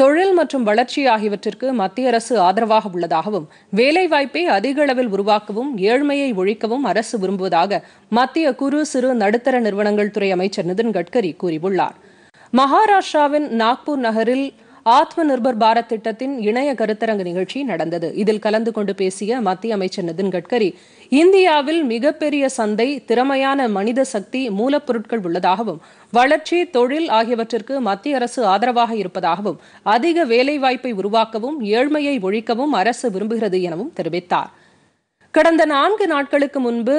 தொழில் மற்றும் வளர்ச்சி ஆகியவற்றிற்கு மத்திய அரசு ஆதரவாக உள்ளதாகவும் வேலைவாய்ப்பை அதிக அளவில் உருவாக்கவும் ஏழ்மையை ஒழிக்கவும் அரசு விரும்புவதாக மத்திய குறு சிறு நடுத்தர நிறுவனங்கள் துறை அமைச்சர் நிதின் கட்கரி கூறியுள்ளார் மகாராஷ்டிராவின் நாக்பூர் நகரில் ஆத்ம நிர்பர் பாரத் திட்டத்தின் இணைய கருத்தரங்கு நிகழ்ச்சி நடந்தது இதில் கலந்து கொண்டு பேசிய மத்திய அமைச்சர் நிதின் கட்கரி இந்தியாவில் மிகப்பெரிய சந்தை திறமையான மனித சக்தி மூலப்பொருட்கள் உள்ளதாகவும் வளர்ச்சி தொழில் ஆகியவற்றிற்கு மத்திய அரசு ஆதரவாக இருப்பதாகவும் அதிக வேலைவாய்ப்பை உருவாக்கவும் ஏழ்மையை ஒழிக்கவும் அரசு விரும்புகிறது எனவும் தெரிவித்தார் கடந்த நான்கு நாட்களுக்கு முன்பு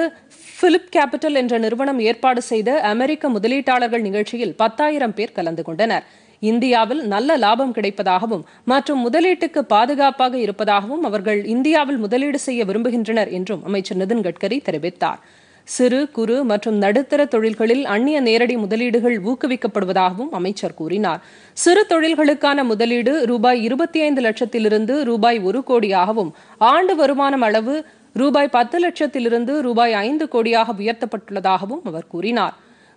பிலிப் கேபிட்டல் என்ற நிறுவனம் ஏற்பாடு செய்த அமெரிக்க முதலீட்டாளர்கள் நிகழ்ச்சியில் பத்தாயிரம் பேர் கலந்து கொண்டனர் இந்தியாவில் நல்ல லாபம் கிடைப்பதாகவும் மற்றும் முதலீட்டுக்கு பாதுகாப்பாக இருப்பதாகவும் அவர்கள் இந்தியாவில் முதலீடு செய்ய விரும்புகின்றனர் என்றும் அமைச்சர் நிதின் கட்கரி தெரிவித்தார் சிறு குறு மற்றும் நடுத்தர தொழில்களில் அந்நிய நேரடி முதலீடுகள் ஊக்குவிக்கப்படுவதாகவும் அமைச்சர் கூறினார் சிறு தொழில்களுக்கான முதலீடு ரூபாய் இருபத்தி ஐந்து லட்சத்திலிருந்து ரூபாய் ஒரு கோடியாகவும் ஆண்டு வருமானம் அளவு ரூபாய் பத்து லட்சத்திலிருந்து ரூபாய் ஐந்து கோடியாக உயர்த்தப்பட்டுள்ளதாகவும் அவர் கூறினார்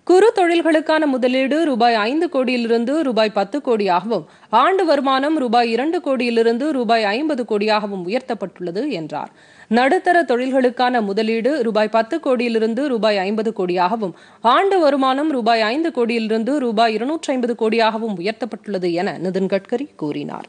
குறு தொழில்களுக்கான முதலீடு ரூபாய் ஐந்து கோடியிலிருந்து ரூபாய் பத்து கோடியாகவும் ஆண்டு வருமானம் ரூபாய் இரண்டு கோடியிலிருந்து ரூபாய் ஐம்பது கோடியாகவும் உயர்த்தப்பட்டுள்ளது என்றார் நடுத்தர தொழில்களுக்கான முதலீடு ரூபாய் பத்து கோடியிலிருந்து ரூபாய் ஐம்பது கோடியாகவும் ஆண்டு வருமானம் ரூபாய் ஐந்து கோடியிலிருந்து ரூபாய் இருநூற்றி ஐம்பது கோடியாகவும் உயர்த்தப்பட்டுள்ளது என நிதின் கட்கரி கூறினார்